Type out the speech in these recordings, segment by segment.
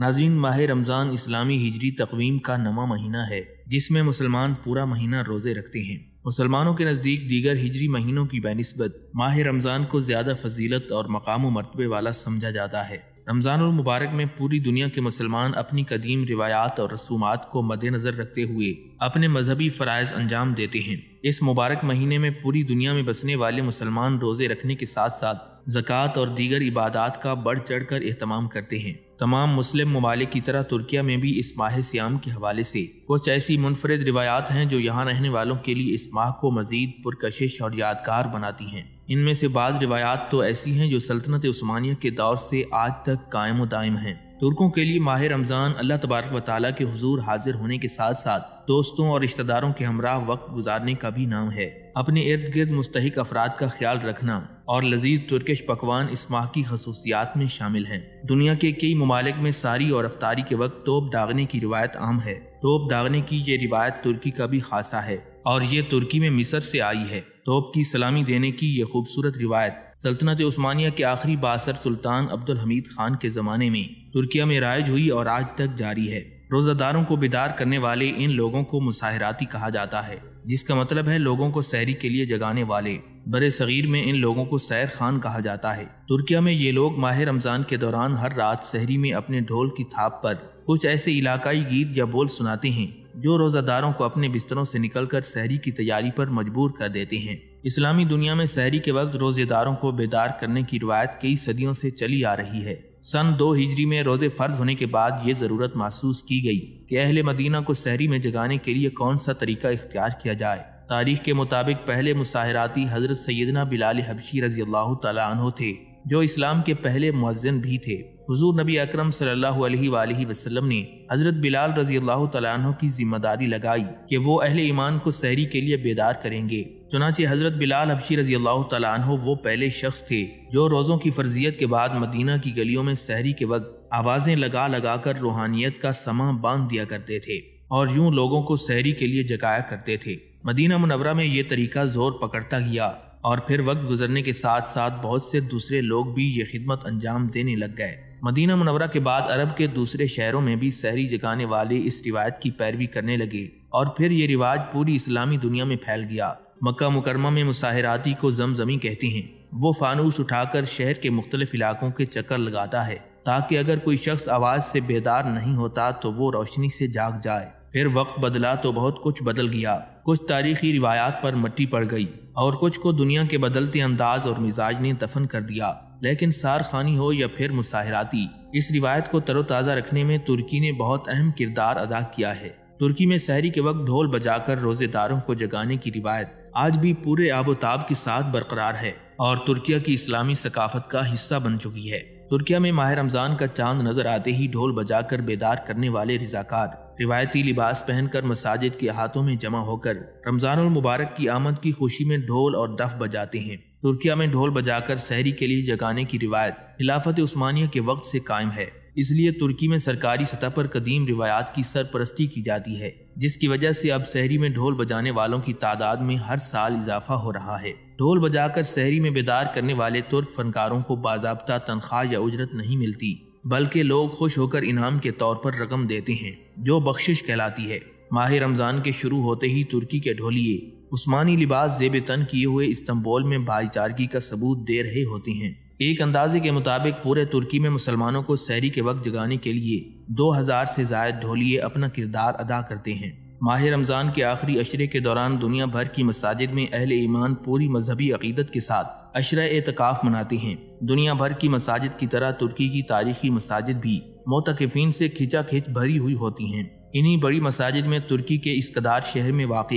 नाजीन माह रमज़ान इस्लामी हिजरी तकवीम का नवा महीना है जिसमें मुसलमान पूरा महीना रोज़े रखते हैं मुसलमानों के नज़दीक दीगर हिजरी महीनों की बनस्बत माह रमज़ान को ज़्यादा फजीलत और मकाम व मरतबे वाला समझा जाता है रमज़ान मुबारक में पूरी दुनिया के मुसलमान अपनी कदीम रिवायात और रसूमात को मद्देनज़र रखते हुए अपने मजहबी फ़रज़ अंजाम देते हैं इस मुबारक महीने में पूरी दुनिया में बसने वाले मुसलमान रोज़े रखने के साथ साथ जक़ात और दीगर इबादत का बढ़ चढ़ कर अहतमाम करते हैं तमाम मुस्लिम ममालिक की तरह तुर्किया में भी इस माह सियाम के हवाले से कुछ ऐसी मुनफरद रिवायात हैं जो यहाँ रहने वालों के लिए इस माह को मज़ीद पुरकशिश और यादगार बनाती हैं इनमें से बाज़ रिवायात तो ऐसी हैं जो सल्तनत स्मानिया के दौर से आज तक कायम दायम हैं तुर्कों के लिए माह रमज़ान अल्लाह तबारक व के हजूर हाजिर होने के साथ साथ दोस्तों और रिश्तेदारों के हमराह वक्त गुजारने का भी नाम है अपने इर्द गिर्द मुस्तक अफराद का ख्याल रखना और लजीज तुर्कश पकवान इस माह की खसूसियात में शामिल हैं दुनिया के कई ममालिक में सारी और अफतारी के वक्त तोप दागने की रिवायत आम है तोप दागने की ये रिवायत तुर्की का भी खासा है और ये तुर्की में मिस्र से आई है तोप की सलामी देने की यह खूबसूरत रिवायत सल्तनत उस्मानिया के आखिरी बासर सुल्तान अब्दुल हमीद खान के ज़माने में तुर्किया में राइज हुई और आज तक जारी है रोज़ादारों को बेदार करने वाले इन लोगों को मुसाहराती कहा जाता है जिसका मतलब है लोगों को सहरी के लिए जगाने वाले बर सग़ीर में इन लोगों को सैर खान कहा जाता है तुर्किया में ये लोग माह रमज़ान के दौरान हर रात शहरी में अपने ढोल की थाप पर कुछ ऐसे इलाकाई गीत या बोल सुनाते हैं जो रोज़ादारों को अपने बिस्तरों से निकलकर शहरी की तैयारी पर मजबूर कर देते हैं इस्लामी दुनिया में शहरी के वक्त रोज़ेदारों को बेदार करने की रिवायत कई सदियों से चली आ रही है सन दो हिजरी में रोज़े फ़र्ज होने के बाद ये ज़रूरत महसूस की गई कि अहले मदीना को शहरी में जगाने के लिए कौन सा तरीका इख्तियार किया जाए तारीख के मुताबिक पहले मुसाहराती हज़रत सैदना बिलाल हबशी रजी अल्लाह तु थे जो इस्लाम के पहले मुजन भी थे हजूर नबी अक्रम सल्हसम ने हज़रत बिलाल रजी अल्लाह तु की जिम्मेदारी लगाई कि वो अहले ईमान को सहरी के लिए बेदार करेंगे चुनाचे हज़रत बिलाल हबशी रजी अल्लाह तु वो पहले शख्स थे जो रोज़ों की फर्जियत के बाद मदीना की गलियों में सहरी के वक्त आवाज़ें लगा लगा कर रूहानियत का समा बांध दिया करते थे और यूं लोगों को सहरी के लिए जगाया करते थे मदीना मुनवरा में ये तरीका ज़ोर पकड़ता गया और फिर वक्त गुजरने के साथ साथ बहुत से दूसरे लोग भी ये खिदमत अंजाम देने लग गए मदीना मुनवरा के बाद अरब के दूसरे शहरों में भी सहरी जगाने वाले इस रिवायत की पैरवी करने लगे और फिर ये रिवाज पूरी इस्लामी दुनिया में फैल गया मक्का मुकरमा में मुसाहराती को जमजमी कहते हैं वो फानूस उठाकर शहर के मुख्तलिफ इलाकों के चक्कर लगाता है ताकि अगर कोई शख्स आवाज़ से बेदार नहीं होता तो वो रोशनी से जाग जाए फिर वक्त बदला तो बहुत कुछ बदल गया कुछ तारीखी रिवायात पर मट्टी पड़ गई और कुछ को दुनिया के बदलते अंदाज और मिजाज ने दफन कर दिया लेकिन सार खानी हो या फिर मुसाहराती इस रिवायत को तरोताज़ा रखने में तुर्की ने बहुत अहम किरदार अदा किया है तुर्की में शहरी के वक्त ढोल बजाकर रोजेदारों को जगाने की रिवायत आज भी पूरे आबोताब के साथ बरकरार है और तुर्किया की इस्लामी सकाफत का हिस्सा बन चुकी है तुर्किया में माह रमज़ान का चांद नजर आते ही ढोल बजाकर बेदार करने वाले रजाकार रिवायती लिबास पहनकर मसाजिद के हाथों में जमा होकर रमज़ान मुबारक की आमद की खुशी में ढोल और दफ बजाते हैं तुर्किया में ढोल बजाकर सहरी के लिए जगाने की रिवायत खिलाफत उस्मानिया के वक्त से कायम है इसलिए तुर्की में सरकारी सतह पर कदीम रिवायात की सरपरस्ती की जाती है जिसकी वजह से अब शहरी में ढोल बजाने वालों की तादाद में हर साल इजाफा हो रहा है ढोल बजाकर शहरी में बेदार करने वाले तुर्क फनकारों को बाबा तनख्वाह या उजरत नहीं मिलती बल्कि लोग खुश होकर इनाम के तौर पर रकम देते हैं जो बख्शिश कहलाती है माह रमज़ान के शुरू होते ही तुर्की के ढोलिए उस्मानी लिबास जेब तन किए हुए इस्तंबोल में भाईचारगी का सबूत दे रहे होते हैं एक अंदाजे के मुताबिक पूरे तुर्की में मुसलमानों को सहरी के वक्त जगाने के लिए 2000 से जायद ढोलिए अपना किरदार अदा करते हैं माह रमज़ान के आखिरी अशरे के दौरान दुनिया भर की मसाजिद में अहल ईमान पूरी मजहबी अकीदत के साथ अशर एतकाफ़ मनाते हैं दुनिया भर की मसाजिद की तरह तुर्की की तारीखी मसाजिद भी मोतकफिन से खिंचा खिंच भरी हुई होती हैं इन्हीं बड़ी मसाजिद में तुर्की के इसकदार शहर में वाक़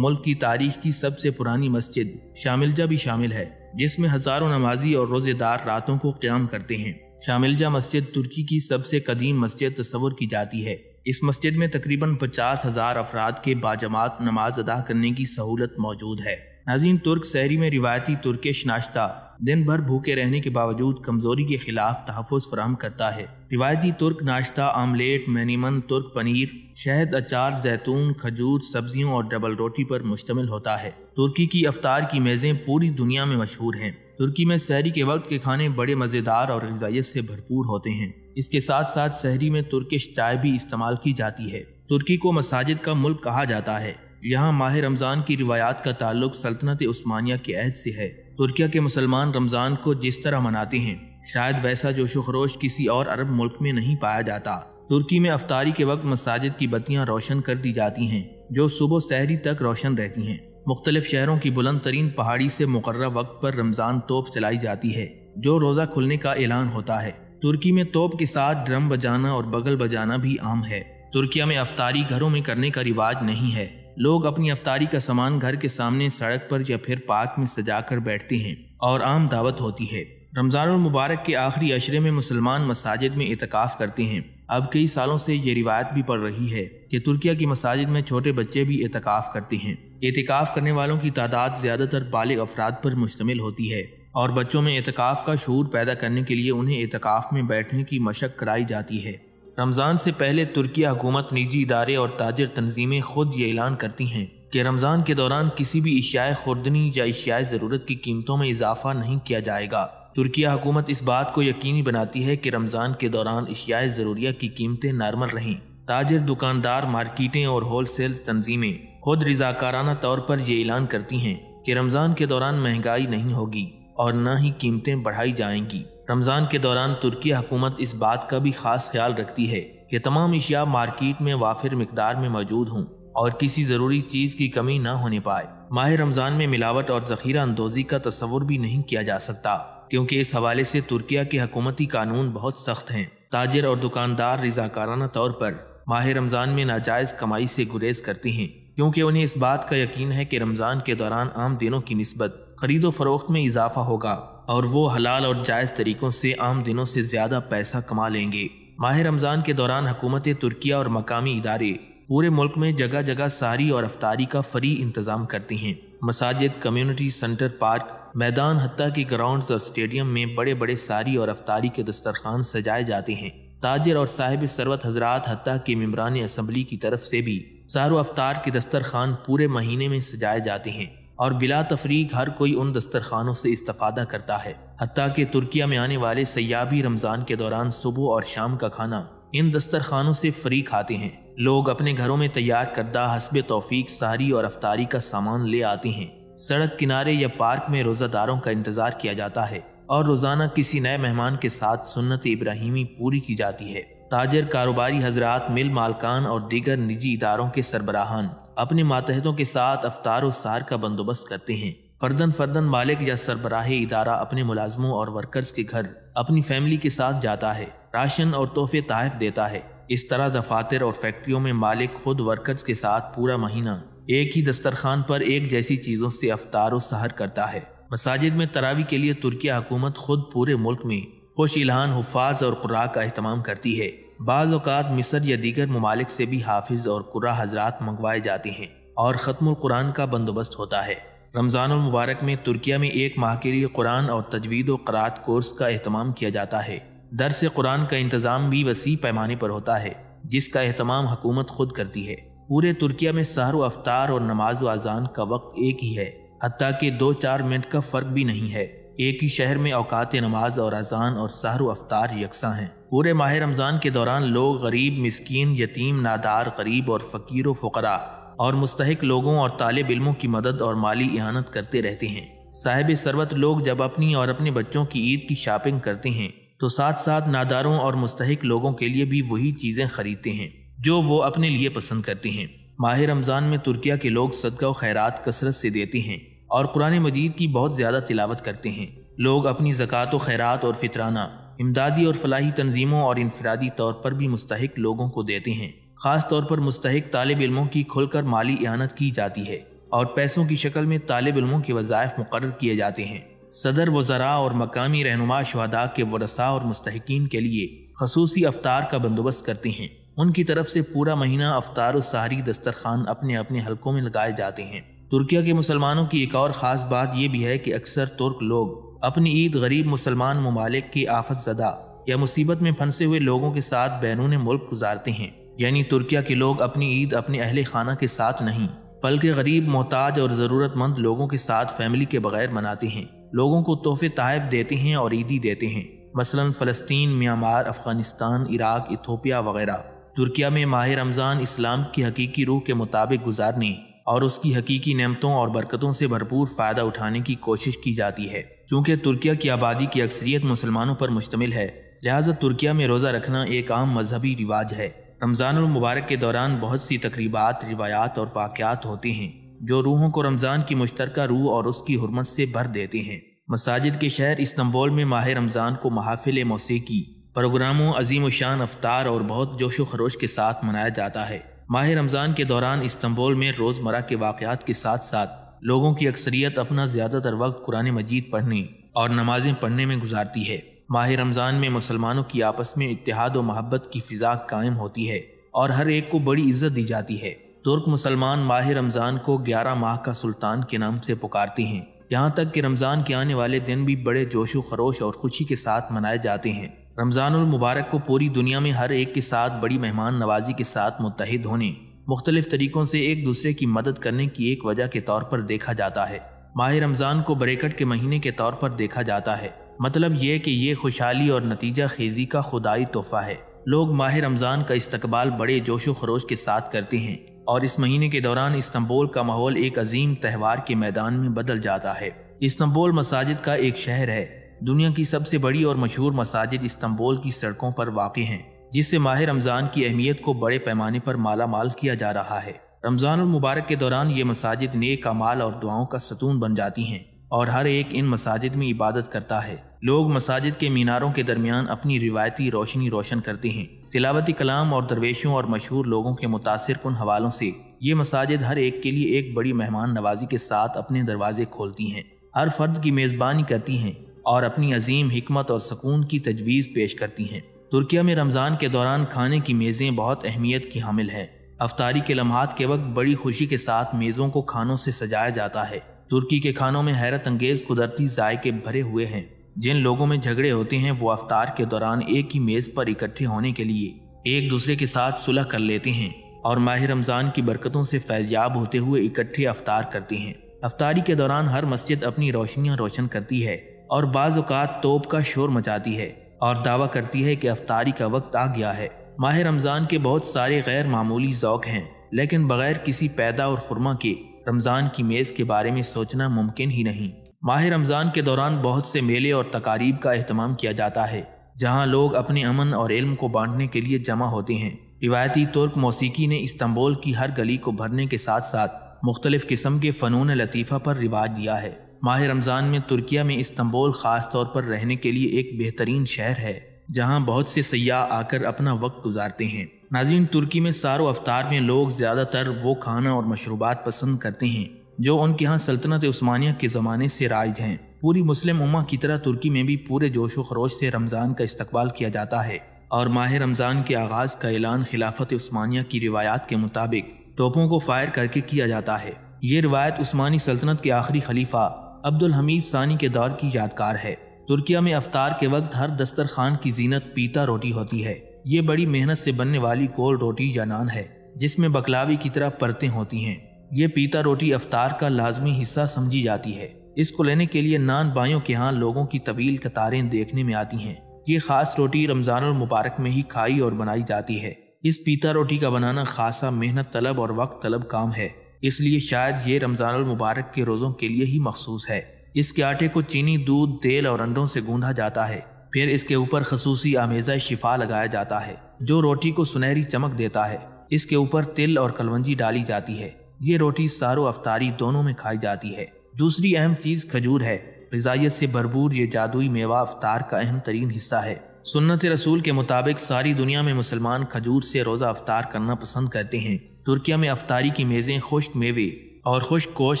मुल्क की तारीख की सबसे पुरानी मस्जिद शामिलजा भी शामिल है जिसमें हज़ारों नमाजी और रोज़ेदार रातों को क्याम करते हैं शामिलजा मस्जिद तुर्की की सबसे कदीम मस्जिद तस्वर की जाती है इस मस्जिद में तकरीबन पचास हज़ार अफराद के बाजमात नमाज अदा करने की सहूलत मौजूद है नाजीन तुर्क शहरी में रिवायती तुर्किश नाश्ता दिन भर भूखे रहने के बावजूद कमजोरी के खिलाफ तहफ़ फराम करता है रिवायती तुर्क नाश्ता आमलेट मैनीमन तुर्क पनीर शहद अचार जैतून खजूर सब्जियों और डबल रोटी पर मुश्तमिल होता है तुर्की की अफ्तार की मेज़ें पूरी दुनिया में मशहूर हैं तुर्की में शहरी के वक्त के खाने बड़े मज़ेदार और गजाइत से भरपूर होते हैं इसके साथ साथ शहरी में तुर्किश चाय भी इस्तेमाल की जाती है तुर्की को मसाजिद का मुल्क कहा जाता है यहाँ माह रमज़ान की रिवायात का ताल्लुक सल्तनत उस्मानिया के अहद से है तुर्किया के मुसलमान रमज़ान को जिस तरह मनाते हैं शायद वैसा जोशो खरोश किसी और अरब मुल्क में नहीं पाया जाता तुर्की में अफतारी के वक्त मसाजिद की बत्तियाँ रोशन कर दी जाती हैं जो सुबह सहरी तक रोशन रहती हैं मुख्तलिफ शहरों की बुलंद तरीन पहाड़ी से मुकर वक्त पर रमज़ान तोप चलाई जाती है जो रोज़ा खुलने का ऐलान होता है तुर्की में तोप के साथ ड्रम बजाना और बगल बजाना भी आम है तुर्किया में अफतारी घरों में करने का रिवाज नहीं है लोग अपनी अफ्तारी का सामान घर के सामने सड़क पर या फिर पार्क में सजा कर बैठते हैं और आम दावत होती है रमज़ान मुबारक के आखिरी अशरे में मुसलमान मसाजिद में इतकाफ़ करते हैं अब कई सालों से ये रिवायत भी पड़ रही है कि तुर्किया की मसाजिद में छोटे बच्चे भी इतकाफ़ करते हैं एहतिकाफ़ करने वालों की तादाद ज़्यादातर बालिग अफराद पर मुश्तमिल होती है और बच्चों में इतकाफ का शूर पैदा करने के लिए उन्हें इतकाफ में बैठने की मशक कराई जाती है रमज़ान से पहले तुर्की हुकूमत निजी इदारे और ताजर तनजीमें खुद ये ऐलान करती हैं कि रमज़ान के दौरान किसी भी अशियाए खुर्दनी या अशियाए ज़रूरत की कीमतों में इजाफा नहीं किया जाएगा तुर्की हुकूमत इस बात को यकीनी बनाती है कि रमज़ान के दौरान अशियाए ज़रूरिया की कीमतें नॉर्मल रहें ताजर दुकानदार मार्केटें और होल सेल तनजीमें खुद रजाकाराना तौर पर यह ऐलान करती हैं कि रमज़ान के दौरान महंगाई नहीं होगी और न ही कीमतें बढ़ाई जाएंगी रमज़ान के दौरान तुर्की हुकूमत इस बात का भी खास ख्याल रखती है कि तमाम अशिया मार्केट में वाफिर मकदार में मौजूद हों और किसी ज़रूरी चीज़ की कमी न होने पाए माह रमज़ान में मिलावट और जखीरा अंदोजी का तस्वुर भी नहीं किया जा सकता क्योंकि इस हवाले से तुर्किया के हकूमती कानून बहुत सख्त हैं ताजर और दुकानदार रजाकाराना तौर पर माह रमज़ान में नाजायज़ कमाई से गुरेज करते हैं क्योंकि उन्हें इस बात का यकीन है कि रमज़ान के दौरान आम दिनों की नस्बत खरीदो फरोख्त में इजाफा होगा और वो हलाल और जायज़ तरीक़ों से आम दिनों से ज़्यादा पैसा कमा लेंगे माह रमज़ान के दौरान हुकूमत तुर्किया और मकामी इदारे पूरे मुल्क में जगह जगह सारी और अफ्तारी का फ्री इंतज़ाम करती हैं मसाजिद कम्युनिटी सेंटर पार्क मैदान हत्या के ग्राउंड्स और स्टेडियम में बड़े बड़े सारी और अफ्तारी के दस्तरखान सजाए जाते हैं ताजर और साहिब सरवत हजरात हत्या के मम्बरान असम्बली की तरफ से भी सारो अफ्तार के दस्तरखान पूरे महीने में सजाए जाते हैं और बिला तफरीक हर कोई उन दस्तरखानों से इस्तफ़ादा करता है हती कि तुर्किया में आने वाले सयाबी रमज़ान के दौरान सुबह और शाम का खाना इन दस्तरखानों से फ्री खाते हैं लोग अपने घरों में तैयार करदा हसब तोफीक सारी और अफतारी का सामान ले आते हैं सड़क किनारे या पार्क में रोज़ादारों का इंतज़ार किया जाता है और रोज़ाना किसी नए मेहमान के साथ सुन्नत इब्राहिमी पूरी की जाती है ताजर कारोबारी हजरात मिल मालकान और दीगर निजी इदारों के सरबराहान अपने मातहतों के साथ अफतार सार का बंदोबस्त करते हैं फर्दन फर्दन मालिक या सरबराह इदारा अपने मुलाजमों और वर्कर्स के घर अपनी फैमिली के साथ जाता है राशन और तोहफे तहफ देता है इस तरह दफातर और फैक्ट्रियों में मालिक खुद वर्कर्स के साथ पूरा महीना एक ही दस्तरखान पर एक जैसी चीज़ों से अफ्तार सहर करता है मसाजिद में तरावी के लिए तुर्की हुकूमत खुद पूरे मुल्क में खुश इलान हफाज और खुराक का अहतमाम करती है बाज़ात मिसर या दीगर ममालिक से भी हाफिज़ और कुरा हजरात मंगवाए जाते हैं और ख़त्म कुरान का बंदोबस्त होता है रमज़ान मुबारक में तुर्किया में एक माह के लिए कुरान और तजवीद व करात कोर्स का अहतमाम किया जाता है दर से कुरान का इंतज़ाम भी वसी पैमाने पर होता है जिसका अहतमाम हुकूमत खुद करती है पूरे तुर्किया में सहर अवतार और नमाज व अजान का वक्त एक ही है हती कि दो चार मिनट का फ़र्क भी नहीं है एक ही शहर में औकात नमाज और अजान और सहर अफ्तार यकसा हैं पूरे माह रमज़ान के दौरान लोग गरीब मस्किन यतीम नादार गरीब और फ़कीर फ़करा और मुस्तक लोगों और तालब इलमों की मदद और माली इहानत करते रहते हैं साहिब सरबत लोग जब अपनी और अपने बच्चों की ईद की शॉपिंग करते हैं तो साथ साथ नादारों और मुस्तक लोगों के लिए भी वही चीज़ें खरीदते हैं जो वो अपने लिए पसंद करते हैं माह रमज़ान में तुर्किया के लोग सदका खैरात कसरत से देते हैं और कुरान मजीद की बहुत ज़्यादा तिलावत करते हैं लोग अपनी ज़क़़त व खैरात और फितराना इमदादी और फलाही तनजीमों और इनफरादी तौर पर भी मुस्तक लोगों को देते हैं ख़ास तौर पर मुस्तक तालब इलमों की खुलकर माली इहानत की जाती है और पैसों की शक्ल में तालब इलमों के वज़ायफ़ मुकर किए जाते हैं सदर वज़रा और मकामी रहनुमा शहदा के वरसा और मुस्तकिन के लिए खसूसी अवतार का बंदोबस्त करते हैं उनकी तरफ से पूरा महीना अवतार और सहारी दस्तरखान अपने अपने हलकों में लगाए जाते हैं तुर्किया के मुसलमानों की एक और ख़ास बात यह भी है कि अक्सर तुर्क लोग अपनी ईद गरीब मुसलमान ममालिक की आफत ज़दा या मुसीबत में फंसे हुए लोगों के साथ बैरून मुल्क गुजारते हैं यानी तुर्किया के लोग अपनी ईद अपने अहल खाना के साथ नहीं बल्कि गरीब मोहताज और ज़रूरतमंद लोगों के साथ फैमिली के बगैर मनाते हैं लोगों को तोहफे तहफ देते हैं और ईदी देते हैं मसलन फ़लस्तीन म्यांमार अफ़गानिस्तान इराक इथोपिया वगैरह तुर्किया में माह रमज़ान इस्लाम की हकीकी रूह के मुताबिक गुजारने और उसकी हकीकी नमतों और बरकतों से भरपूर फ़ायदा उठाने की कोशिश की जाती है चूँकि तुर्किया की आबादी की अक्सरियत मुसलमानों पर मुश्तमिल है लिहाजा तुर्किया में रोज़ा रखना एक आम मजहबी रिवाज है रमज़ान मुबारक के दौरान बहुत सी तकरीबात रिवायात और वाक़ात होते हैं जो रूहों को रमज़ान की मुश्तरक रूह और उसकी हरमत से भर देते हैं मसाजिद के शहर इस्तंबोल में माह रमज़ान को महाफिल मौसीकी प्रोग्रामों अजीम शान अफ्तार और बहुत जोशो खरोश के साथ मनाया जाता है माह रमज़ान के दौरान इस्तंबुल में रोज़मर्रा के वाक़ात के साथ साथ लोगों की अक्सरियत अपना ज़्यादातर वक्त कुरान मजीद पढ़ने और नमाज़ें पढ़ने में गुजारती है माह रमज़ान में मुसलमानों की आपस में इतिहाद और मोहब्बत की फ़िज़ा कायम होती है और हर एक को बड़ी इज्जत दी जाती है तुर्क मुसलमान माह रमज़ान को ग्यारह माह का सुल्तान के नाम से पुकारते हैं यहाँ तक कि रमज़ान के आने वाले दिन भी बड़े जोश खरोश और खुशी के साथ मनाए जाते हैं रमज़ानुल मुबारक को पूरी दुनिया में हर एक के साथ बड़ी मेहमान नवाजी के साथ मुतहद होने मुख्तलिफ तरीक़ों से एक दूसरे की मदद करने की एक वजह के तौर पर देखा जाता है माह रमज़ान को बरेकट के महीने के तौर पर देखा जाता है मतलब यह कि ये खुशहाली और नतीजा खेजी का खुदाई तोहफा है लोग माह रमज़ान का इस्तकबाल बड़े जोश खरोश के साथ करते हैं और इस महीने के दौरान इस्तंबोल का माहौल एक अजीम त्यौहार के मैदान में बदल जाता है इस्तंबोल मसाजिद का एक शहर है दुनिया की सबसे बड़ी और मशहूर मसाजिद इस्तंबुल की सड़कों पर वाक़ हैं जिससे माह रमज़ान की अहमियत को बड़े पैमाने पर माला माल किया जा रहा है रमज़ान मुबारक के दौरान ये मसाजिद नेक अमाल और दुआओं का सतून बन जाती हैं और हर एक इन मसाजिद में इबादत करता है लोग मसाजिद के मीनारों के दरमियान अपनी रिवायती रोशनी रोशन करते हैं तिलावती कलाम और दरवेशों और मशहूर लोगों के मुतासर कन हवालों से ये मसाजिद हर एक के लिए एक बड़ी मेहमान नवाजी के साथ अपने दरवाजे खोलती हैं हर फर्द की मेज़बानी करती हैं और अपनी अजीम हमत और सकून की तजवीज़ पेश करती हैं तुर्किया में रमज़ान के दौरान खाने की मेज़ें बहुत अहमियत की हामिल हैं अफतारी के लम्हात के वक्त बड़ी खुशी के साथ मेज़ों को खानों से सजाया जाता है तुर्की के खानों में हैरत अंगेज़ कुदरती जायके भरे हुए हैं जिन लोगों में झगड़े होते हैं वो अवतार के दौरान एक ही मेज़ पर इकट्ठे होने के लिए एक दूसरे के साथ सुलह कर लेते हैं और माह रमज़ान की बरकतों से फैजयाब होते हुए इकट्ठे अवतार करते हैं अफतारी के दौरान हर मस्जिद अपनी रोशनियाँ रोशन करती है और बाज़ात तोप का शोर मचाती है और दावा करती है कि अफ्तारी का वक्त आ गया है माह रमज़ान के बहुत सारे गैर मामूली ओक़ हैं लेकिन बग़ैर किसी पैदा और खुरमा के रमज़ान की मेज़ के बारे में सोचना मुमकिन ही नहीं माह रमज़ान के दौरान बहुत से मेले और तकारीब का अहतमाम किया जाता है जहाँ लोग अपने अमन और इल्म को बांटने के लिए जमा होते हैं रिवायती तुर्क मौसीकी ने इस्तंबोल की हर गली को भरने के साथ साथ मुख्तलिफ़ किस्म के फ़नून लतीफ़ा पर रिवाज दिया है माह रमज़ान में तुर्किया में इस्तंबोल ख़ास तौर पर रहने के लिए एक बेहतरीन शहर है जहाँ बहुत से सयाह आकर अपना वक्त गुजारते हैं नाजीन तुर्की में सारो अवतार में लोग ज़्यादातर वो खाना और मशरूबात पसंद करते हैं जो उनके यहाँ सल्तनत उस्मानिया के ज़माने से राज हैं पूरी मुस्लिम उमा की तरह तुर्की में भी पूरे जोशो खरोश से रमज़ान का इस्तकबाल किया जाता है और माह रमज़ान के आगाज़ का ऐलान खिलाफत उस्मानिया की रिवायात के मुताबिक तोपों को फायर करके किया जाता है ये रिवायत उस्मानी सल्तनत के आखिरी खलीफा अब्दुल हमीद सानी के दौर की यादगार है तुर्किया में अवतार के वक्त हर दस्तर खान की जीनत पीता रोटी होती है ये बड़ी मेहनत से बनने वाली गोल रोटी या नान है जिसमें बकलावी की तरह परतें होती हैं ये पीता रोटी अवतार का लाजमी हिस्सा समझी जाती है इसको लेने के लिए नान बायों के यहाँ लोगों की तवील कतारें देखने में आती हैं ये खास रोटी रमज़ान और मुबारक में ही खाई और बनाई जाती है इस पीता रोटी का बनाना खासा मेहनत तलब और वक्त तलब काम है इसलिए शायद ये मुबारक के रोज़ों के लिए ही मखसूस है इसके आटे को चीनी दूध तेल और अंडों से गूंधा जाता है फिर इसके ऊपर खसूसी आमेजा शिफा लगाया जाता है जो रोटी को सुनहरी चमक देता है इसके ऊपर तिल और कलवंजी डाली जाती है ये रोटी सारो अफतारी दोनों में खाई जाती है दूसरी अहम चीज़ खजूर है रिजायत से भरपूर ये जादुई मेवा अफतार का अहम तरीन हिस्सा है सुन्नत रसूल के मुताबिक सारी दुनिया में मुसलमान खजूर से रोज़ा अफतार करना पसंद करते हैं तुर्किया में अफ्तारी की मेज़ें खुश्क मेवे और खुश्क कोश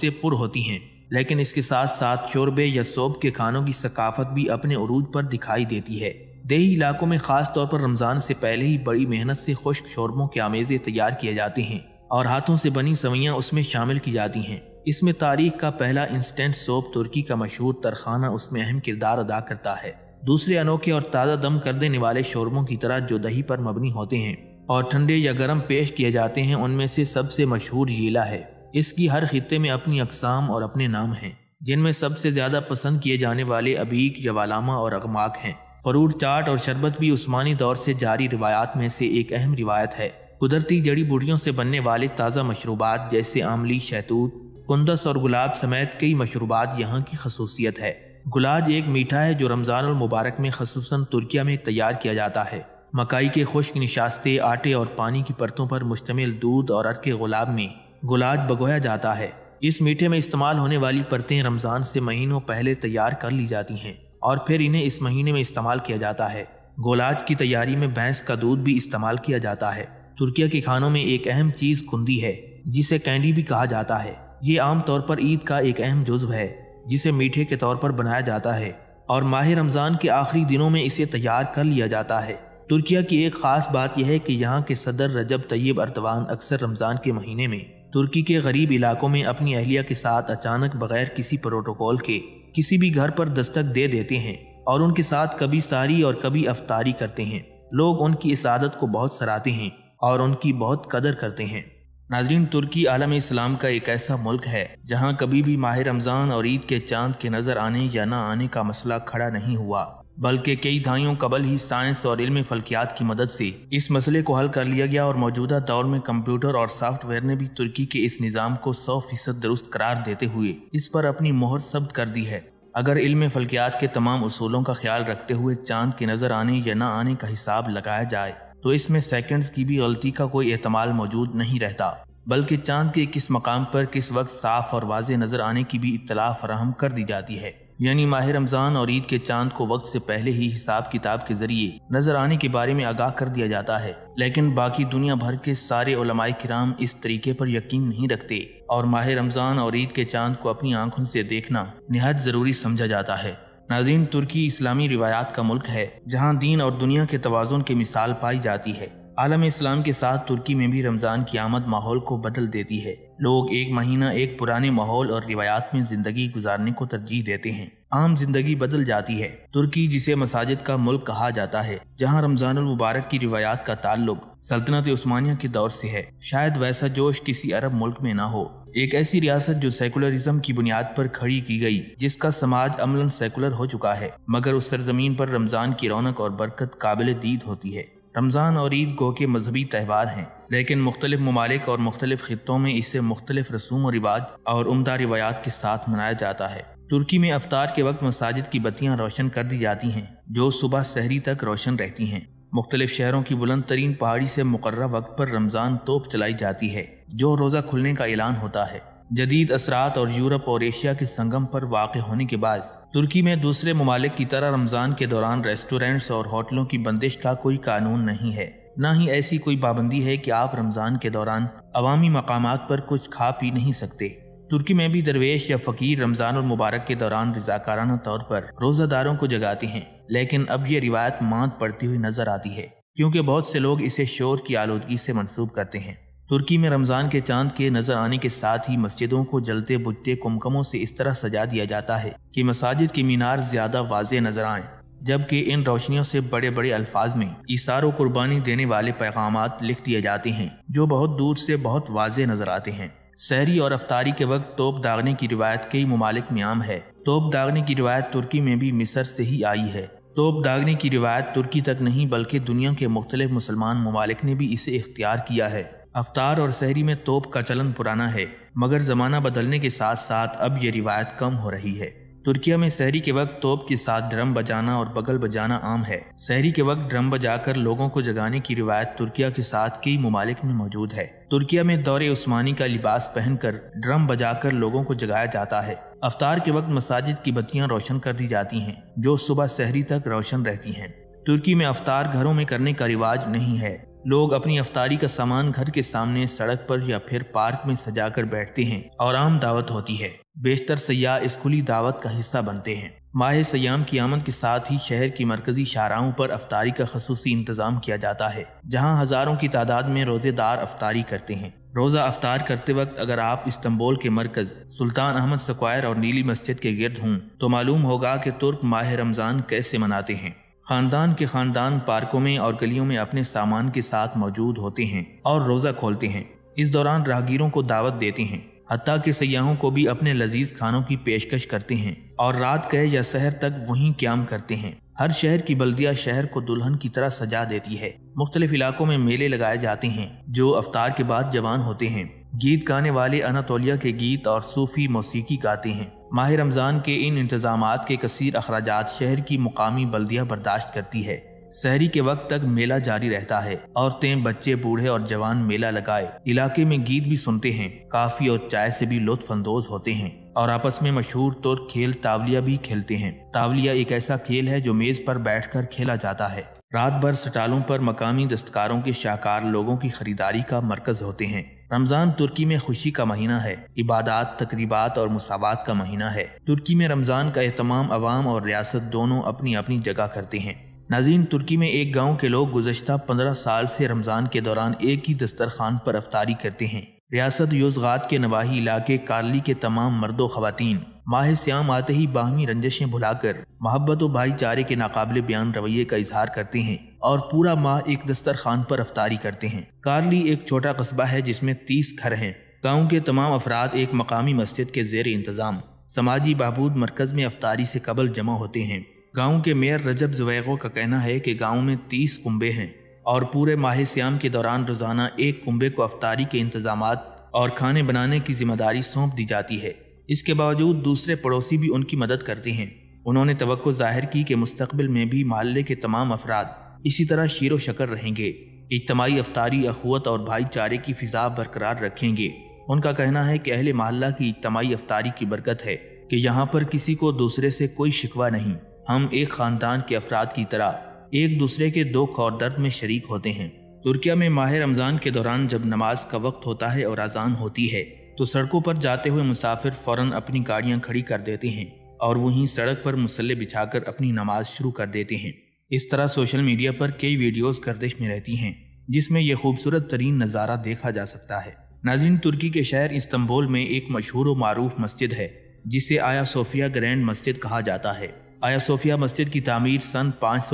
से पुर होती हैं लेकिन इसके साथ साथ शोरबे या सोब के खानों की सकाफत भी अपने अरूज पर दिखाई देती है देही इलाकों में ख़ास तौर पर रमज़ान से पहले ही बड़ी मेहनत से खुश्क शोरबों के आमेज़े तैयार किए जाते हैं और हाथों से बनी सवैयाँ उसमें शामिल की जाती हैं इसमें तारीख का पहला इंस्टेंट सोप तुर्की का मशहूर तरखाना उसमें अहम किरदार अदा करता है दूसरे अनोखे और ताज़ा दम कर देने वाले शोरबों की तरह जो दही पर मबनी होते हैं और ठंडे या गर्म पेश किए जाते हैं उनमें से सबसे मशहूर जीला है इसकी हर खत्े में अपनी अकसाम और अपने नाम हैं जिनमें सबसे ज़्यादा पसंद किए जाने वाले अबीक जवालामा और अगमाक हैं फरूट चाट और शरबत भी उस्मानी दौर से जारी रिवायात में से एक अहम रिवायत है कुदरती जड़ी बूटियों से बनने वाले ताज़ा मशरूबात जैसे आमली शहतूत कुंदस और गुलाब समेत कई मशरूबात यहाँ की खसूसियत है गुलाज एक मीठा है जो रमज़ान मुबारक में खसूस तुर्किया में तैयार किया जाता है मकाई के खुश्क निशास्ते आटे और पानी की परतों पर मुश्तमिल दूध और अर्क गुलाब में गुलाज बगोया जाता है इस मीठे में इस्तेमाल होने वाली परतें रमज़ान से महीनों पहले तैयार कर ली जाती हैं और फिर इन्हें इस महीने में इस्तेमाल किया जाता है गोलाज की तैयारी में भैंस का दूध भी इस्तेमाल किया जाता है तुर्किया के खानों में एक अहम चीज़ कुंदी है जिसे कैंडी भी कहा जाता है ये आमतौर पर ईद का एक अहम जुज्व है जिसे मीठे के तौर पर बनाया जाता है और माह रमज़ान के आखिरी दिनों में इसे तैयार कर लिया जाता है तुर्किया की एक ख़ास बात यह है कि यहाँ के सदर रजब तैयब अर्दवान अक्सर रमज़ान के महीने में तुर्की के गरीब इलाकों में अपनी अहलिया के साथ अचानक बगैर किसी प्रोटोकॉल के किसी भी घर पर दस्तक दे देते हैं और उनके साथ कभी सारी और कभी अफतारी करते हैं लोग उनकी इस आदत को बहुत सराहते हैं और उनकी बहुत कदर करते हैं नाजरीन तुर्की आलम इस्लाम का एक ऐसा मुल्क है जहाँ कभी भी माह रमज़ान और ईद के चांद के नज़र आने या ना आने का मसला खड़ा नहीं हुआ बल्कि कई धाइयों कबल ही साइंस और इलम फलकियात की मदद से इस मसले को हल कर लिया गया और मौजूदा दौर में कंप्यूटर और सॉफ्टवेयर ने भी तुर्की के इस निज़ाम को सौ फीसद दुरुस्त करार देते हुए इस पर अपनी मोहर सब्द कर दी है अगर इल्म फलकियात के तमाम असूलों का ख्याल रखते हुए चांद के नज़र आने या न आने का हिसाब लगाया जाए तो इसमें सेकेंड्स की भी गलती का कोई एहतमाल मौजूद नहीं रहता बल्कि चांद के किस मकाम पर किस वक्त साफ और वाज नज़र आने की भी इतला फराहम कर दी जाती है यानी माह रमज़ान और ईद के चांद को वक्त से पहले ही हिसाब किताब के जरिए नजर आने के बारे में आगाह कर दिया जाता है लेकिन बाकी दुनिया भर के सारे ओलमाए किराम इस तरीके पर यकीन नहीं रखते और माह रमज़ान और ईद के चांद को अपनी आंखों से देखना नहायत ज़रूरी समझा जाता है नाजीन तुर्की इस्लामी रिवायात का मुल्क है जहाँ दीन और दुनिया के तोज़ुन की मिसाल पाई जाती है आलम इस्लाम के साथ तुर्की में भी रमज़ान की आमद माहौल को बदल देती है लोग एक महीना एक पुराने माहौल और रिवायात में ज़िंदगी गुजारने को तरजीह देते हैं आम जिंदगी बदल जाती है तुर्की जिसे मसाजिद का मुल्क कहा जाता है जहाँ रमजान मुबारक की रिवायात का ताल्लुक सल्तनत उस्मानिया के दौर से है शायद वैसा जोश किसी अरब मुल्क में ना हो एक ऐसी रियासत जो सेकुलरिज्म की बुनियाद पर खड़ी की गई जिसका समाज अमलन सेकुलर हो चुका है मगर उस सरजमीन पर रमजान की रौनक और बरकत काबिल दीद होती है रमज़ान और ईद गो के मजहबी त्यौहार हैं लेकिन मुख्तलिफ ममालिक और मुख्तलिफ ख़त्ों में इसे मुख्तलिफ रसूम और रिवाज और उमदा रिवायात के साथ मनाया जाता है तुर्की में अवतार के वक्त मसाजिद की बत्तियाँ रोशन कर दी जाती हैं जो सुबह शहरी तक रोशन रहती हैं मुख्तलिफ शहरों की बुलंद तरीन पहाड़ी से मुकर्र वक्त पर रमज़ान तोप चलाई जाती है जो रोज़ा खुलने का ऐलान होता है जदीद असरात और यूरोप और एशिया के संगम पर वाक़ होने के बाद तुर्की में दूसरे ममालिक की तरह रमज़ान के दौरान रेस्टोरेंट्स और होटलों की बंदिश का कोई कानून नहीं है न ही ऐसी कोई पाबंदी है कि आप रमज़ान के दौरान अवामी मकाम पर कुछ खा पी नहीं सकते तुर्की में भी दरवेश या फ़कीर रमज़ान और मुबारक के दौरान रजाकाराना तौर पर रोज़ादारों को जगाते हैं लेकिन अब ये रिवायत मांद पड़ती हुई नज़र आती है क्योंकि बहुत से लोग इसे शोर की आलूदगी से मंसूब करते हैं तुर्की में रमज़ान के चांद के नज़र आने के साथ ही मस्जिदों को जलते बुझते कुमकमों से इस तरह सजा दिया जाता है कि मसाजिद के मीनार ज़्यादा वाज नज़र आएँ जबकि इन रोशनियों से बड़े बड़े अल्फाज में इशारों कुर्बानी देने वाले पैगाम लिख दिए जाते हैं जो बहुत दूर से बहुत वाज नज़र आते हैं शहरी और रफ्तारी के वक्त तोप दागने की रिवायत कई ममालिक में आम है तोप दागने की रिवायत तुर्की में भी मिसर से ही आई है तोप दागने की रिवायत तुर्की तक नहीं बल्कि दुनिया के मुख्तलिफ मुसलमान ममालिक ने भी इसे इख्तियार किया है अवतार और शहरी में तोप का चलन पुराना है मगर जमाना बदलने के साथ साथ अब ये रिवायत कम हो रही है तुर्किया में शहरी के वक्त तोप के साथ ड्रम बजाना और बगल बजाना आम है शहरी के वक्त ड्रम बजाकर लोगों को जगाने की रिवायत तुर्किया के साथ कई ममालिक में मौजूद है तुर्किया में दौरे उस्मानी का लिबास पहनकर ड्रम बजाकर लोगों को जगाया जाता है अवतार के वक्त मसाजिद की बत्तियां रोशन कर दी जाती हैं जो सुबह शहरी तक रोशन रहती हैं तुर्की में अवतार घरों में करने का रिवाज नहीं है लोग अपनी अफतारी का सामान घर के सामने सड़क पर या फिर पार्क में सजाकर बैठते हैं और आम दावत होती है बेशतर सयाह इस खुली दावत का हिस्सा बनते हैं माह सयाम की आमद के साथ ही शहर की मरकजी शाहराओं पर अफतारी का खसूसी इंतजाम किया जाता है जहाँ हजारों की तादाद में रोजेदार अफ्तारी करते हैं रोज़ा अफतार करते वक्त अगर आप इस्तांबुल के मरकज सुल्तान अहमद स्क्वायर और नीली मस्जिद के गिर्द हों तो मालूम होगा कि तुर्क माह रमज़ान कैसे मनाते हैं खानदान के खानदान पार्कों में और गलियों में अपने सामान के साथ मौजूद होते हैं और रोज़ा खोलते हैं इस दौरान राहगीरों को दावत देते हैं हती के सयाहों को भी अपने लजीज खानों की पेशकश करते हैं और रात गए या शहर तक वहीं क्याम करते हैं हर शहर की बल्दिया शहर को दुल्हन की तरह सजा देती है मुख्तलिफ इलाकों में मेले लगाए जाते हैं जो अवतार के बाद जवान होते हैं गीत गाने वाले अनातोलिया के गीत और सूफी मौसीकी गाते हैं माह रमज़ान के इन इंतजाम के कसर अखराज शहर की मुकामी बल्दिया बर्दाश्त करती है शहरी के वक्त तक मेला जारी रहता है औरतें बच्चे बूढ़े और जवान मेला लगाए इलाके में गीत भी सुनते हैं काफी और चाय से भी लुत्फानंदोज होते हैं और आपस में मशहूर तौर खेल तावलिया भी खेलते हैं तावलिया एक ऐसा खेल है जो मेज पर बैठकर खेला जाता है रात भर सटालों पर मकामी दस्तकारों के शाहकार लोगों की खरीदारी का मरकज होते हैं रमज़ान तुर्की में खुशी का महीना है इबादत तकरीबात और मसावत का महीना है तुर्की में रमज़ान का अहतमाम अवाम और रियासत दोनों अपनी अपनी जगह करते हैं नाजीन तुर्की में एक गांव के लोग गुजशत पंद्रह साल से रमज़ान के दौरान एक ही दस्तरखान पर अफतारी करते हैं रियासत योजगात के नवाही इलाके कारली के तमाम मर्दो खवतिन माह श्याम आते ही बाहमी रंजशें भुलाकर मोहब्बत और भाईचारे के नाकाबले बयान रवैये का इजहार करते हैं और पूरा माह एक दस्तर खान पर रफ्तारी करते हैं कारली एक छोटा कस्बा है जिसमें तीस घर हैं गांव के तमाम अफराद एक मकामी मस्जिद के जेर इंतज़ाम समाजी बहबूद मरकज़ में अफ्तारी से कबल जमा होते हैं गाँव के मेयर रजब जवैगो का कहना है कि गाँव में तीस कुंबे हैं और पूरे माह श्याम के दौरान रोज़ाना एक कुंबे को अफ्तारी के इंतजाम और खाने बनाने की जिम्मेदारी सौंप दी जाती है इसके बावजूद दूसरे पड़ोसी भी उनकी मदद करते हैं उन्होंने तो जाहिर की कि मुस्तबिल में भी मोहल्ले के तमाम अफराद इसी तरह शीर शकर रहेंगे इज्तमाही अफतारी अखवत और भाईचारे की फिजा बरकरार रखेंगे उनका कहना है कि अहले महल्ला की इज्तमाही अफतारी की बरकत है कि यहाँ पर किसी को दूसरे से कोई शिकवा नहीं हम एक ख़ानदान के अफराद की तरह एक दूसरे के दुख और दर्द में शरीक होते हैं तुर्किया में माह रमज़ान के दौरान जब नमाज का वक्त होता है और अजान होती है तो सड़कों पर जाते हुए मुसाफिर फौरन अपनी गाड़ियां खड़ी कर देते हैं और वहीं सड़क पर मुसल्ले बिछाकर अपनी नमाज शुरू कर देते हैं इस तरह सोशल मीडिया पर कई वीडियोस गर्दिश में रहती हैं जिसमें यह खूबसूरत तरीन नज़ारा देखा जा सकता है नाजिन तुर्की के शहर इस्तंबोल में एक मशहूर व मरूफ मस्जिद है जिसे आया सोफिया ग्रैंड मस्जिद कहा जाता है आया सोफिया मस्जिद की तमीर सन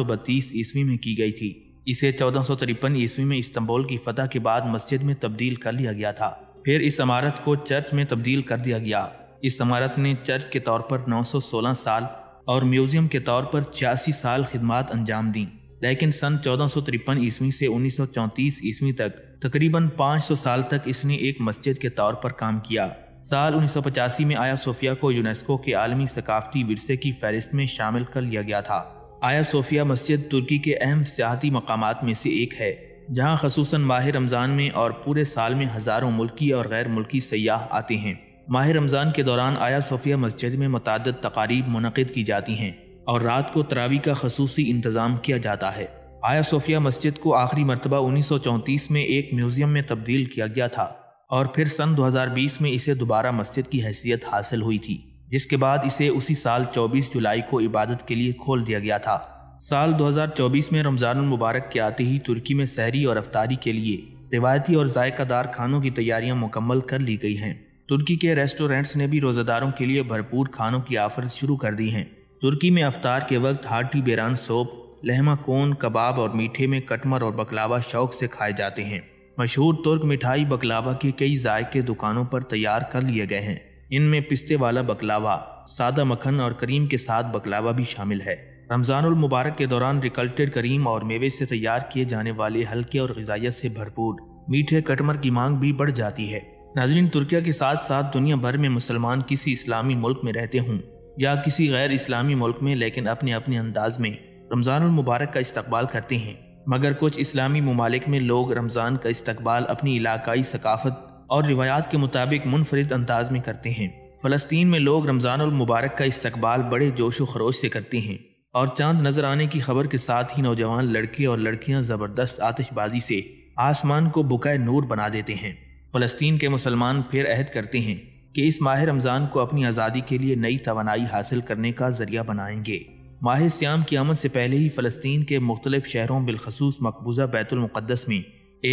बत्तीस ईस्वी में की गई थी इसे चौदह ईस्वी में इस्तंबोल की फतह के बाद मस्जिद में तब्दील कर लिया गया था फिर इस इमारत को चर्च में तब्दील कर दिया गया इस इमारत ने चर्च के तौर पर 916 साल और म्यूजियम के तौर पर छियासी साल खिदमत अंजाम दी लेकिन सन चौदह ईस्वी से चौतीस ईस्वी तक तकरीबन 500 साल तक इसने एक मस्जिद के तौर पर काम किया साल पचासी में आया सोफिया को यूनेस्को के आलमी सकाफती विरसे की फहरिस्त में शामिल कर लिया गया था आया सोफिया मस्जिद तुर्की के अहम सियाती मकाम में से एक है जहां खसूस माह रमज़ान में और पूरे साल में हज़ारों मुल्की और गैर मुल्की सयाह आते हैं माह रमज़ान के दौरान आया सोफिया मस्जिद में मतद तकारीब मनद की जाती हैं और रात को तरावी का खसूसी इंतज़ाम किया जाता है आया सोफिया मस्जिद को आखिरी मरतबा उन्नीस में एक म्यूज़ियम में तब्दील किया गया था और फिर सन 2020 में इसे दोबारा मस्जिद की हैसियत हासिल हुई थी जिसके बाद इसे उसी साल 24 जुलाई को इबादत के लिए खोल दिया गया था साल 2024 में रमज़ान मुबारक के आते ही तुर्की में सहरी और अफतारी के लिए रिवायती और जायकादार खानों की तैयारियां मुकम्मल कर ली गई हैं तुर्की के रेस्टोरेंट्स ने भी रोज़ेदारों के लिए भरपूर खानों की ऑफर शुरू कर दी हैं तुर्की में अफतार के वक्त हाटी बेरान सोप लहमा कोन कबाब और मीठे में कटमर और बकलावा शौक से खाए जाते हैं मशहूर तुर्क मिठाई बकलावा के कई जायके दुकानों पर तैयार कर लिए गए हैं इनमें पिस्ते वाला बकलावा सादा मक्खन और करीम के साथ बकलावा भी शामिल है रमज़ानुल मुबारक के दौरान रिकल्टेड करीम और मेवे से तैयार किए जाने वाले हल्के और गजाइत से भरपूर मीठे कटमर की मांग भी बढ़ जाती है नाजरीन तुर्किया के साथ साथ दुनिया भर में मुसलमान किसी इस्लामी मुल्क में रहते हों या किसी गैर इस्लामी मुल्क में लेकिन अपने अपने अंदाज में रमज़ानुल मुबारक का इस्तकबाल करते हैं मगर कुछ इस्लामी ममालिक में लोग रमज़ान का इस्तकबाल अपनी इलाकई सकाफत और रिवायात के मुताबिक मुनफरद अंदाज में करते हैं फ़लस्तीन में लोग रमज़ान मुबारक का इस्तकबाल बड़े जोश व खरोश से करते हैं और चांद नजर आने की खबर के साथ ही नौजवान लड़के और लड़कियां जबरदस्त आतिशबाजी से आसमान को बुकाए नूर बना देते हैं फलस्तीन के मुसलमान फिर अहद करते हैं कि इस माह रमज़ान को अपनी आज़ादी के लिए नई तोानाई हासिल करने का जरिया बनाएंगे माह श्याम की आमद से पहले ही फ़लस्तीन के मुख्तलिफ शहरों बिलखसूस मकबूजा बैतुलमक़दस में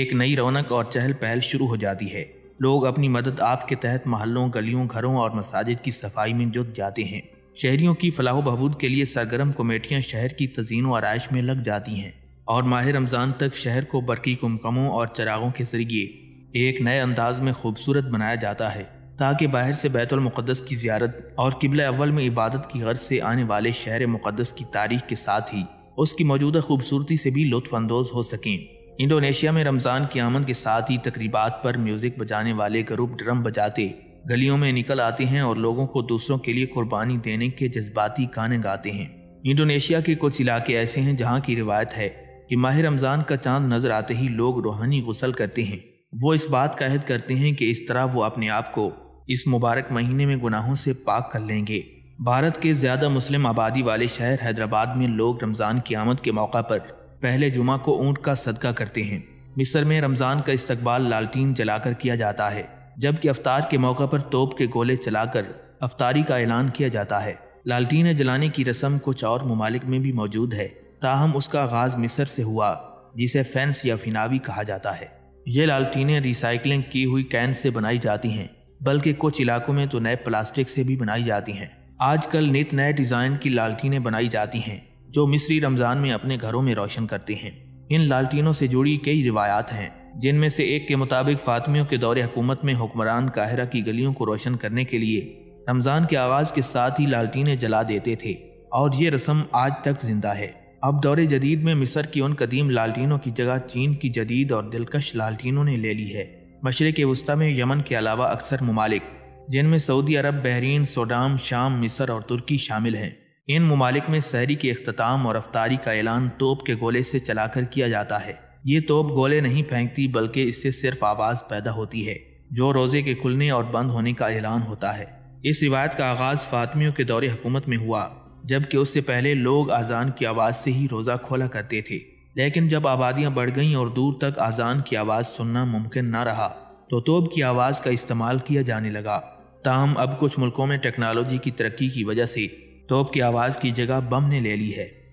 एक नई रौनक और चहल पहल शुरू हो जाती है लोग अपनी मदद आप के तहत महलों गलियों घरों और मसाजिद की सफाई में जुट जाते हैं शहरियों की फलाह बहबूद के लिए सरगर्म कमेटियाँ शहर की तजीन व आरइश में लग जाती हैं और माह रमज़ान तक शहर को बरकी कुमकमों और चरागों के जरिए एक नए अंदाज में खूबसूरत बनाया जाता है ताकि बाहर से बैतुलमक़दस की ज्यारत और किबल अव्वल में इबादत की गर्ज से आने वाले शहर मुक़दस की तारीख के साथ ही उसकी मौजूदा खूबसूरती से भी लुफानंदोज़ हो सकें इंडोनेशिया में रमज़ान की आमद के साथ ही तकरीबात पर म्यूज़िक बजाने वाले ग्रुप ड्रम बजाते गलियों में निकल आते हैं और लोगों को दूसरों के लिए कुर्बानी देने के जज्बाती गाने गाते हैं इंडोनेशिया के कुछ इलाके ऐसे हैं जहाँ की रिवायत है कि माह रमज़ान का चांद नजर आते ही लोग रूहानी गुसल करते हैं वो इस बात का अहद करते हैं कि इस तरह वो अपने आप को इस मुबारक महीने में गुनाहों से पाक कर लेंगे भारत के ज़्यादा मुस्लिम आबादी वाले शहर हैदराबाद में लोग रमज़ान की आमद के मौका पर पहले जुमा को ऊंट का सदका करते हैं मिस्र में रमज़ान का इस्तकबाल लालटीन जलाकर किया जाता है जबकि अवतार के मौका पर तोप के गोले चलाकर अवतारी का ऐलान किया जाता है लालटीन जलाने की रस्म कुछ और ममालिक में भी मौजूद है ताहम उसका आगाज मिस्र से हुआ जिसे फैंस या फिनावी कहा जाता है ये लालटीनें रिसाइकलिंग की हुई कैन से बनाई जाती हैं बल्कि कुछ इलाकों में तो नए प्लास्टिक से भी बनाई जाती हैं आजकल नित नए डिज़ाइन की लालटीनें बनाई जाती हैं जो मिस्री रमज़ान में अपने घरों में रोशन करते हैं इन लालटीनों से जुड़ी कई रिवायात हैं जिनमें से एक के मुताबिक फातमियों के दौरे हुकूमत में हुक्मरान काहिरा की गलियों को रोशन करने के लिए रमज़ान के आगाज़ के साथ ही लालटीने जला देते थे और ये रस्म आज तक जिंदा है अब दौरे जदीद में मिस्र की उन कदीम लालटीनों की जगह चीन की जदीद और दिलकश लालटीनों ने ले ली है के वस्ती में यमन के अलावा अक्सर ममालिक जिनमें सऊदी अरब बहरीन सोडाम शाम मिस्र और तुर्की शामिल हैं इन ममालिक में शहरी के अख्ताम और रफ्तारी का ऐलान तोप के गोले से चलाकर किया जाता है ये तोप गोले नहीं फेंकती बल्कि इससे सिर्फ आवाज़ पैदा होती है जो रोज़े के खुलने और बंद होने का ऐलान होता है इस रिवायत का आगाज़ फातमियों के दौरे हुकूमत में हुआ जबकि उससे पहले लोग आज़ान की आवाज़ से ही रोज़ा खोला करते थे लेकिन जब आबादियाँ बढ़ गईं और दूर तक आज़ान की आवाज़ सुनना मुमकिन न रहा तो तोब की आवाज़ का इस्तेमाल किया जाने लगा ताहम अब कुछ मुल्कों में टेक्नोलॉजी की तरक्की की वजह से तोप की आवाज़ की जगह बम ने ले ली है